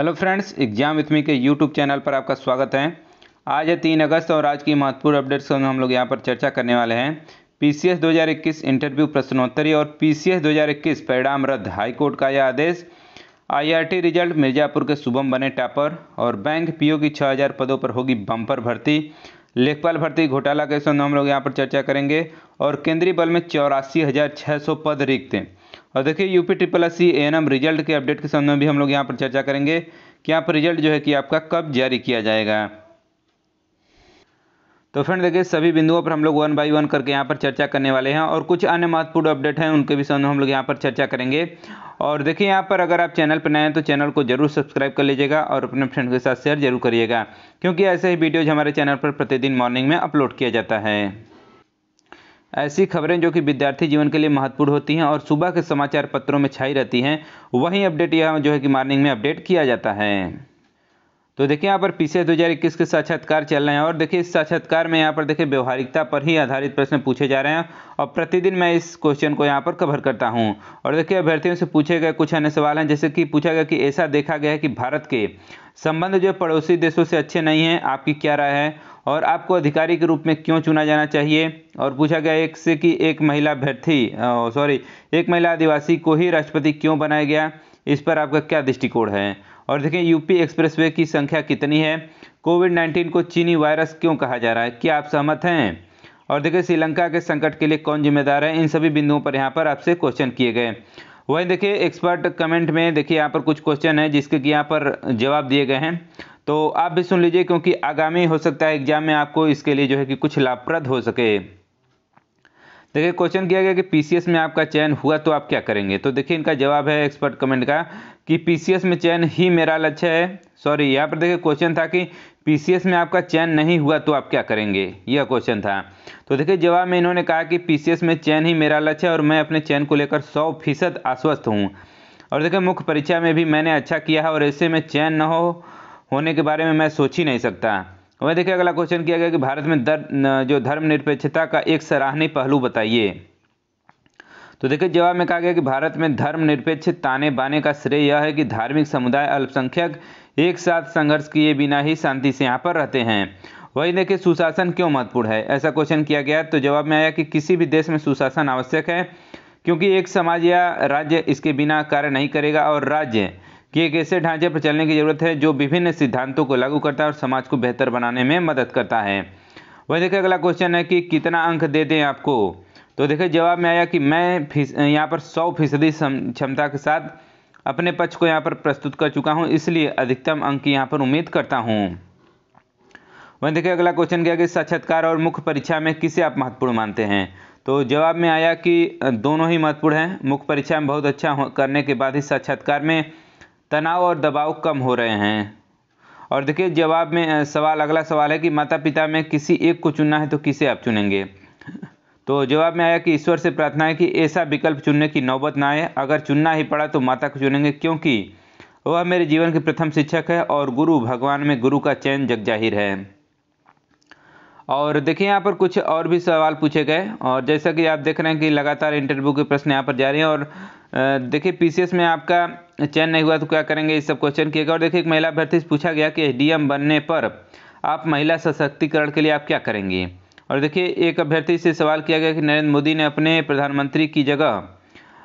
hello friends exam with me के YouTube channel पर आपका स्वागत है आज है तीन अगस्त और आज की महत्वपूर्ण अपडेट्स में हम लोग यहाँ पर चर्चा करने वाले हैं पीसीएस 2021 इंटरव्यू प्रश्नोत्तरी और पीसीएस 2021 परिणाम रद्द हाईकोर्ट का यह आदेश आईआरटी रिजल्ट मिर्जापुर के शुभम बने टापर और बैंक पीओ की छः पदों पर होगी बम्पर भर्ती लेखपाल भर्ती घोटाला के संबंध हम लोग यहाँ पर चर्चा करेंगे और केंद्रीय बल में चौरासी पद रिक्त हैं और देखिए UP triple S C N result के अपडेट के संबंध में भी हम लोग यहाँ पर चर्चा करेंगे कि यहाँ पर रिजल्ट जो है कि आपका कब जारी किया जाएगा तो फ्रेंड देखिए सभी बिंदुओं पर हम लोग वन बाई वन करके यहाँ पर चर्चा करने वाले हैं और कुछ अन्य महत्वपूर्ण अपडेट हैं उनके भी संबंध में हम लोग यहाँ पर चर्चा करेंगे और देखिए यहाँ पर अगर आप चैनल पर नए हैं तो चैनल को जरूर सब्सक्राइब कर लीजिएगा और अपने फ्रेंड के साथ शेयर जरूर करिएगा क्योंकि ऐसे ही वीडियोज़ हमारे चैनल पर प्रतिदिन मॉर्निंग में अपलोड किया जाता है ऐसी खबरें जो कि विद्यार्थी जीवन के लिए महत्वपूर्ण होती हैं और सुबह के समाचार पत्रों में छाई रहती हैं वही अपडेट यह जो है कि मॉर्निंग में अपडेट किया जाता है तो देखिए यहाँ पर हजार 2021 के साक्षात्कार चल रहे हैं और देखिए इस साक्षात्कार में यहाँ पर देखिए व्यवहारिकता पर ही आधारित प्रश्न पूछे जा रहे हैं और प्रतिदिन मैं इस क्वेश्चन को यहाँ पर कवर करता हूँ और देखिए अभ्यर्थियों से पूछे गए कुछ अन्य सवाल हैं जैसे कि पूछा गया कि ऐसा देखा गया है कि भारत के संबंध जो पड़ोसी देशों से अच्छे नहीं हैं आपकी क्या राय है और आपको अधिकारी के रूप में क्यों चुना जाना चाहिए और पूछा गया एक से कि एक महिला अभ्यर्थी सॉरी एक महिला आदिवासी को ही राष्ट्रपति क्यों बनाया गया इस पर आपका क्या दृष्टिकोण है और देखें यूपी एक्सप्रेसवे की संख्या कितनी है कोविड 19 को चीनी वायरस क्यों कहा जा रहा है क्या आप सहमत हैं और देखिए श्रीलंका के संकट के लिए कौन जिम्मेदार है इन सभी बिंदुओं पर यहाँ पर आपसे क्वेश्चन किए गए वहीं देखिए एक्सपर्ट कमेंट में देखिए यहाँ पर कुछ क्वेश्चन है जिसके कि यहाँ पर जवाब दिए गए हैं तो आप भी सुन लीजिए क्योंकि आगामी हो सकता है एग्जाम में आपको इसके लिए जो है कि कुछ लाभप्रद हो सके देखिए क्वेश्चन किया गया कि पीसीएस में आपका चयन हुआ तो आप क्या करेंगे तो देखिए इनका जवाब है एक्सपर्ट कमेंट का कि पीसीएस में चयन ही मेरा लक्ष्य है सॉरी यहाँ पर देखिए क्वेश्चन था कि पीसीएस में आपका चयन नहीं हुआ तो आप क्या करेंगे यह क्वेश्चन था तो देखिए जवाब में इन्होंने कहा कि पीसीएस में चयन ही मेरा लक्ष्य है और मैं अपने चयन को लेकर सौ फीसद आश्वस्त हूँ और देखिए मुख्य परीक्षा में भी मैंने अच्छा किया है और ऐसे में चयन न हो होने के बारे में मैं सोच ही नहीं सकता वह देखिए अगला क्वेश्चन किया गया कि भारत में दर, जो धर्मनिरपेक्षता का एक सराहनीय पहलू बताइए तो देखिए जवाब में कहा गया कि भारत में धर्मनिरपेक्ष ताने बाने का श्रेय यह है कि धार्मिक समुदाय अल्पसंख्यक एक साथ संघर्ष किए बिना ही शांति से यहाँ पर रहते हैं वही देखिए सुशासन क्यों महत्वपूर्ण है ऐसा क्वेश्चन किया गया तो जवाब में आया कि किसी भी देश में सुशासन आवश्यक है क्योंकि एक समाज या राज्य इसके बिना कार्य नहीं करेगा और राज्य कि एक ऐसे ढांचे पर चलने की जरूरत है जो विभिन्न सिद्धांतों को लागू करता है और समाज को बेहतर बनाने में मदद करता है वही देखिए अगला क्वेश्चन है कि कितना अंक दे दें आपको तो देखिए जवाब में आया कि मैं फीस यहाँ पर सौ फीसदी क्षमता के साथ अपने पक्ष को यहाँ पर प्रस्तुत कर चुका हूँ इसलिए अधिकतम अंक यहाँ पर उम्मीद करता हूँ वहीं देखिए अगला क्वेश्चन क्या कि साक्षात्कार और मुख्य परीक्षा में किसे आप महत्वपूर्ण मानते हैं तो जवाब में आया कि दोनों ही महत्वपूर्ण हैं मुख्य परीक्षा में बहुत अच्छा करने के बाद ही साक्षात्कार में तनाव और दबाव कम हो रहे हैं और देखिए जवाब में सवाल अगला सवाल है कि माता पिता में किसी एक को चुनना है तो किसे आप चुनेंगे तो जवाब में आया कि ईश्वर से प्रार्थना है कि ऐसा विकल्प चुनने की नौबत ना आए अगर चुनना ही पड़ा तो माता को चुनेंगे क्योंकि वह मेरे जीवन के प्रथम शिक्षक है और गुरु भगवान में गुरु का चयन जग जाहिर है और देखिए यहाँ पर कुछ और भी सवाल पूछे गए और जैसा कि आप देख रहे हैं कि लगातार इंटरव्यू के प्रश्न यहाँ पर जा रहे हैं और देखिए पीसीएस में आपका चयन नहीं हुआ तो क्या करेंगे इस सब क्वेश्चन किएगा और देखिए एक महिला अभ्यर्थी से पूछा गया कि एसडीएम बनने पर आप महिला सशक्तिकरण के लिए आप क्या करेंगे और देखिए एक अभ्यर्थी से सवाल किया गया कि नरेंद्र मोदी ने अपने प्रधानमंत्री की जगह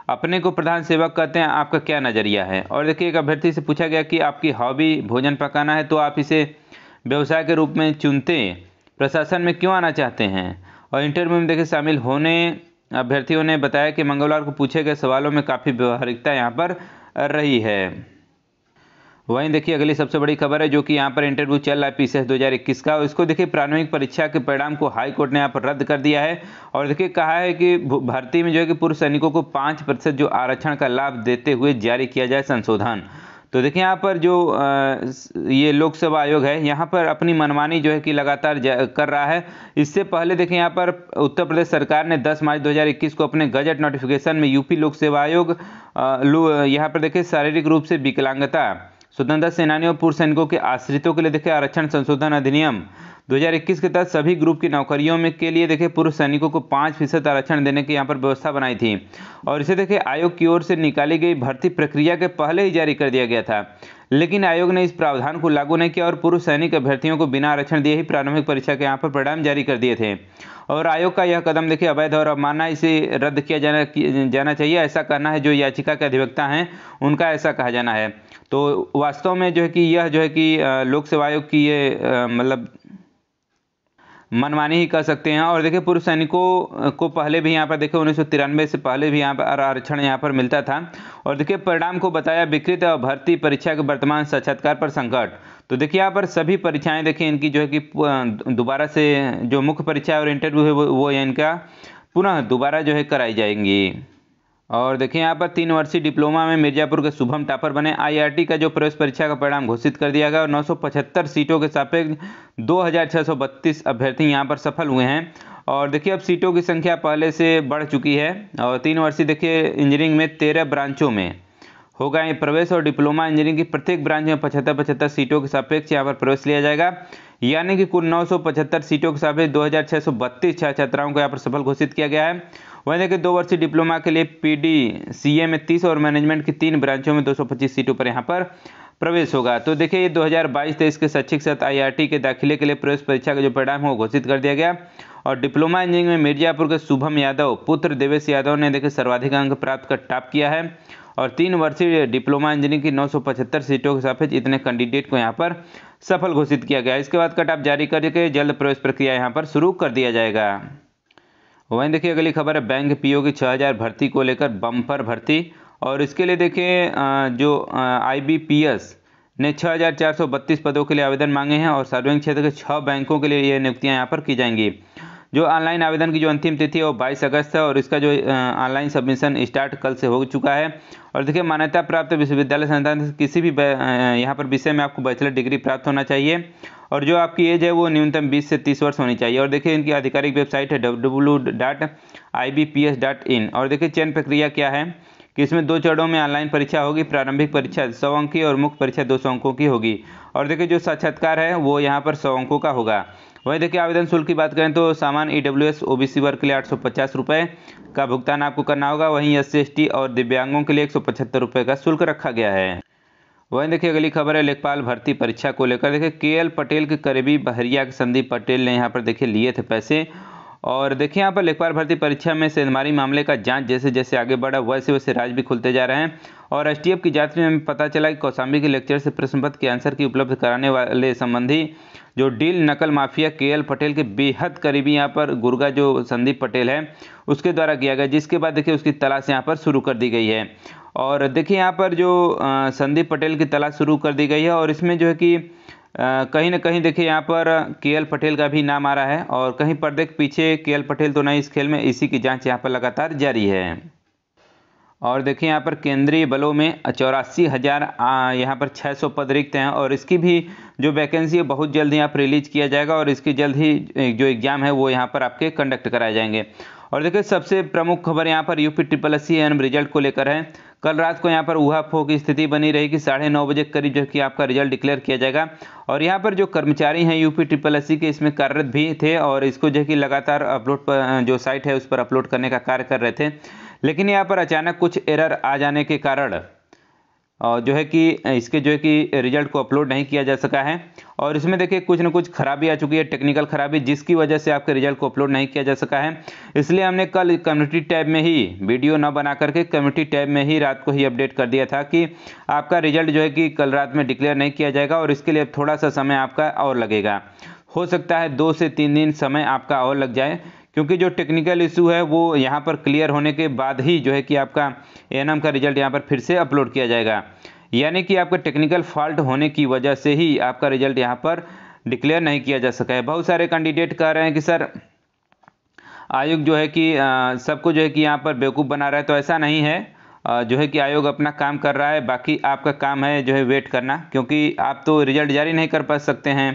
अपने को प्रधान सेवक कहते हैं आपका क्या नज़रिया है और देखिए एक अभ्यर्थी से पूछा गया कि आपकी हॉबी भोजन पकाना है तो आप इसे व्यवसाय के रूप में चुनते प्रशासन में क्यों आना चाहते हैं और इंटरव्यू में देखिए शामिल होने अभ्यर्थियों ने बताया कि मंगलवार को पूछे गए सवालों में काफ़ी व्यवहारिकता यहाँ पर रही है वहीं देखिए अगली सबसे बड़ी खबर है जो कि यहाँ पर इंटरव्यू चल रहा है पीसीएस सी का इसको देखिए प्रारंभिक परीक्षा के परिणाम को हाई कोर्ट ने यहाँ पर रद्द कर दिया है और देखिए कहा है कि भर्ती में जो है कि पूर्व सैनिकों को पाँच प्रतिशत जो आरक्षण का लाभ देते हुए जारी किया जाए संशोधन तो देखिए यहाँ पर जो ये लोकसभा आयोग है यहाँ पर अपनी मनमानी जो है कि लगातार कर रहा है इससे पहले देखिए यहाँ पर उत्तर प्रदेश सरकार ने 10 मार्च 2021 को अपने गजट नोटिफिकेशन में यूपी लोक सेवा आयोग यहाँ पर देखिए शारीरिक रूप से विकलांगता स्वतंत्रता सेनानियों और पूर्व सैनिकों के आश्रितों के लिए देखे आरक्षण संशोधन अधिनियम 2021 के तहत सभी ग्रुप की नौकरियों में के लिए देखे पूर्व सैनिकों को पाँच फीसद आरक्षण देने की यहाँ पर व्यवस्था बनाई थी और इसे देखे आयोग की ओर से निकाली गई भर्ती प्रक्रिया के पहले ही जारी कर दिया गया था लेकिन आयोग ने इस प्रावधान को लागू नहीं किया और पूर्व सैनिक अभ्यर्थियों को बिना आरक्षण दिए ही प्रारंभिक परीक्षा के यहाँ पर परिणाम जारी कर दिए थे और आयोग का यह कदम देखिए अवैध और अवमानना इसे रद्द किया जाना जाना चाहिए ऐसा कहना है जो याचिका के अधिवक्ता हैं उनका ऐसा कहा जाना है तो वास्तव में जो है कि यह जो है कि लोक सेवा आयोग की ये मतलब मनमानी ही कर सकते हैं और देखिए पूर्व सैनिकों को पहले भी यहाँ पर देखिए उन्नीस से पहले भी यहाँ पर आरक्षण यहाँ पर मिलता था और देखिए परिणाम को बताया विकृत और भर्ती परीक्षा के वर्तमान साक्षात्कार पर संकट तो देखिए यहाँ पर सभी परीक्षाएं देखिए इनकी जो है कि दोबारा से जो मुख्य परीक्षा और इंटरव्यू है वो, वो इनका पुनः दोबारा जो है कराई जाएंगी और देखिए यहाँ पर तीन वर्षीय डिप्लोमा में मिर्जापुर के शुभम टापर बने आईआरटी का जो प्रवेश परीक्षा का परिणाम घोषित कर दिया गया और 975 सीटों के सापेक्ष 2632 अभ्यर्थी यहाँ पर सफल हुए हैं और देखिए अब सीटों की संख्या पहले से बढ़ चुकी है और तीन वर्षीय देखिए इंजीनियरिंग में तेरह ब्रांचों में होगा ये प्रवेश और डिप्लोमा इंजीनियरिंग की प्रत्येक ब्रांच में पचहत्तर पचहत्तर सीटों के सापेक्ष यहाँ पर प्रवेश लिया जाएगा यानी कि कुल 975 सीटों के सापेक्ष दो हज़ार बत्तीस छात्राओं को यहाँ पर सफल घोषित किया गया है वहीं देखिए दो वर्षीय डिप्लोमा के लिए पीडी सीए में तीस और मैनेजमेंट की तीन ब्रांचों में पच्चीस सीटों पर यहाँ पर प्रवेश होगा तो देखिए ये 2022-23 के शैक्षिक सत्र आईआईटी के दाखिले के लिए प्रवेश परीक्षा का जो परिणाम है वो घोषित कर दिया गया और डिप्लोमा इंजीनियरिंग में मिर्जापुर के शुभम यादव पुत्र देवेश यादव ने देखिए सर्वाधिक अंक प्राप्त कर टॉप किया है और तीन वर्षीय डिप्लोमा इंजीनियरिंग की नौ सीटों के साथ इतने कैंडिडेट को यहाँ पर सफल घोषित किया गया इसके बाद कट आप जारी करके जल्द प्रवेश प्रक्रिया यहाँ पर शुरू कर दिया जाएगा वहीं देखिए अगली खबर है बैंक पीओ की 6000 भर्ती को लेकर बम्पर भर्ती और इसके लिए देखिए जो आईबीपीएस ने 6432 पदों के लिए आवेदन मांगे हैं और सार्वजनिक क्षेत्र के छः बैंकों के लिए ये नियुक्तियाँ यहाँ पर की जाएंगी जो ऑनलाइन आवेदन की जो अंतिम तिथि है वो बाईस अगस्त है और इसका जो ऑनलाइन सबमिशन स्टार्ट कल से हो चुका है और देखिए मान्यता प्राप्त विश्वविद्यालय संस्थान किसी भी यहाँ पर विषय में आपको बैचलर डिग्री प्राप्त होना चाहिए और जो आपकी एज है वो न्यूनतम 20 से 30 वर्ष होनी चाहिए और देखिए इनकी आधिकारिक वेबसाइट है डब्ल्यू और देखिए चयन प्रक्रिया क्या है कि इसमें दो चरणों में ऑनलाइन परीक्षा होगी प्रारंभिक परीक्षा सौ अंक की और मुख्य परीक्षा दो सौ अंकों की होगी और देखिए जो साक्षात्कार है वो यहाँ पर सौ अंकों का होगा वहीं देखिए आवेदन शुल्क की बात करें तो सामान E W S O B C वर्ग के लिए आठ सौ पचास रुपये का भुगतान आपको करना होगा वहीं एस सी एस टी और दिव्यांगों के लिए एक सौ पचहत्तर रुपये का शुल्क रखा गया है वहीं देखिए अगली खबर है लेखपाल भर्ती परीक्षा को लेकर देखिए के एल पटेल के करीबी बहरिया के संदीप पटेल ने यहाँ पर देखिए लिए थे पैसे और देखिए यहाँ पर लेखपाल भर्ती परीक्षा में सेंधमारी मामले का जांच जैसे जैसे आगे बढ़ा वैसे वैसे राज भी खुलते जा रहे हैं और एस की जांच में पता चला कि कौशाम्बी के लेक्चर से प्रश्न पत्र के आंसर की उपलब्ध कराने वाले संबंधी जो डील नकल माफिया के एल पटेल के बेहद करीबी यहाँ पर गुर्गा जो संदीप पटेल है उसके द्वारा किया गया जिसके बाद देखिए उसकी तलाश यहाँ पर शुरू कर दी गई है और देखिए यहाँ पर जो संदीप पटेल की तलाश शुरू कर दी गई है और इसमें जो है कि कहीं ना कहीं देखिए यहाँ पर के पटेल का भी नाम आ रहा है और कहीं पर देख पीछे के पटेल तो नहीं इस खेल में इसी की जांच यहाँ पर लगातार जारी है और देखिए यहाँ पर केंद्रीय बलों में चौरासी हज़ार यहाँ पर 600 पद रिक्त हैं और इसकी भी जो वैकेंसी है बहुत जल्द यहाँ पर रिलीज किया जाएगा और इसकी जल्द ही जो एग्ज़ाम है वो यहाँ पर आपके कंडक्ट कराए जाएंगे और देखिए सबसे प्रमुख खबर यहाँ पर UP triple S C N result को लेकर है कल रात को यहाँ पर ऊहाफो की स्थिति बनी रहेगी साढ़े नौ बजे करीब जो कि आपका रिजल्ट डिक्लेयर किया जाएगा और यहाँ पर जो कर्मचारी हैं यूपी ट्रिपल एस के इसमें कार्यरत भी थे और इसको जो कि लगातार अपलोड जो साइट है उस पर अपलोड करने का कार्य कर रहे थे लेकिन यहाँ पर अचानक कुछ एरर आ जाने के कारण और जो है कि इसके जो है कि रिजल्ट को अपलोड नहीं किया जा सका है और इसमें देखिए कुछ ना कुछ खराबी आ चुकी है टेक्निकल खराबी जिसकी वजह से आपके रिजल्ट को अपलोड नहीं किया जा सका है इसलिए हमने कल कम्युनिटी टैब में ही वीडियो ना बना करके कम्युनिटी टैब में ही रात को ही अपडेट कर दिया था कि आपका रिजल्ट जो है कि कल रात में डिक्लेयर नहीं किया जाएगा और इसके लिए थोड़ा सा समय आपका और लगेगा हो सकता है दो से तीन दिन समय आपका और लग जाए क्योंकि जो टेक्निकल इशू है वो यहाँ पर क्लियर होने के बाद ही जो है कि आपका एन का रिजल्ट यहाँ पर फिर से अपलोड किया जाएगा यानी कि आपका टेक्निकल फॉल्ट होने की वजह से ही आपका रिजल्ट यहाँ पर डिक्लेयर नहीं किया जा सका है बहुत सारे कैंडिडेट कह रहे हैं कि सर आयोग जो है कि सबको जो है कि यहाँ पर बेवकूफ़ बना रहा है तो ऐसा नहीं है आ, जो है कि आयोग अपना काम कर रहा है बाकी आपका काम है जो है वेट करना क्योंकि आप तो रिजल्ट जारी नहीं कर पा सकते हैं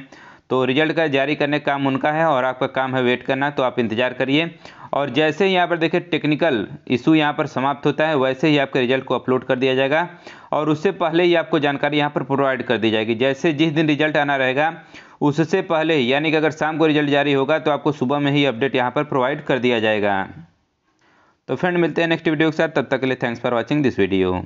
तो रिजल्ट का जारी करने का काम उनका है और आपका काम है वेट करना तो आप इंतज़ार करिए और जैसे ही यहाँ पर देखिए टेक्निकल इशू यहाँ पर समाप्त होता है वैसे ही आपके रिजल्ट को अपलोड कर दिया जाएगा और उससे पहले ही आपको जानकारी यहाँ पर प्रोवाइड कर दी जाएगी जैसे जिस दिन रिजल्ट आना रहेगा उससे पहले यानी कि अगर शाम को रिजल्ट जारी होगा तो आपको सुबह में ही अपडेट यहाँ पर प्रोवाइड कर दिया जाएगा तो फ्रेंड मिलते हैं नेक्स्ट वीडियो के साथ तब तक के लिए thanks for watching this video